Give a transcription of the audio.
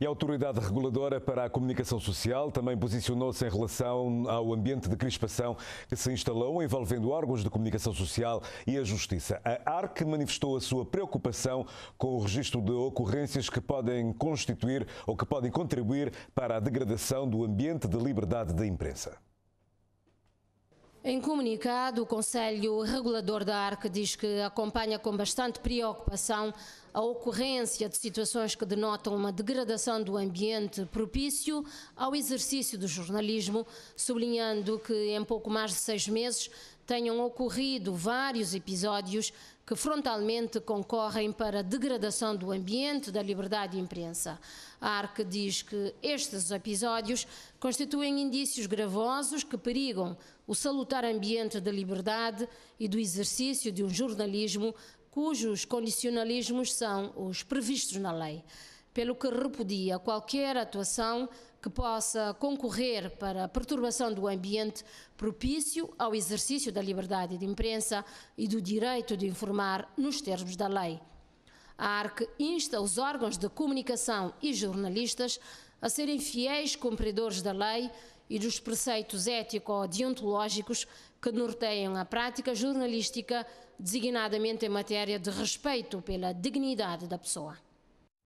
E a Autoridade Reguladora para a Comunicação Social também posicionou-se em relação ao ambiente de crispação que se instalou envolvendo órgãos de comunicação social e a Justiça. A ARC manifestou a sua preocupação com o registro de ocorrências que podem constituir ou que podem contribuir para a degradação do ambiente de liberdade de imprensa. Em comunicado, o Conselho Regulador da ARC diz que acompanha com bastante preocupação a ocorrência de situações que denotam uma degradação do ambiente propício ao exercício do jornalismo, sublinhando que em pouco mais de seis meses tenham ocorrido vários episódios que frontalmente concorrem para a degradação do ambiente da liberdade de imprensa. A ARC diz que estes episódios constituem indícios gravosos que perigam o salutar ambiente da liberdade e do exercício de um jornalismo cujos condicionalismos são os previstos na lei, pelo que repudia qualquer atuação que possa concorrer para a perturbação do ambiente propício ao exercício da liberdade de imprensa e do direito de informar nos termos da lei. A ARC insta os órgãos de comunicação e jornalistas a serem fiéis cumpridores da lei e dos preceitos ético-deontológicos que norteiam a prática jornalística, designadamente em matéria de respeito pela dignidade da pessoa.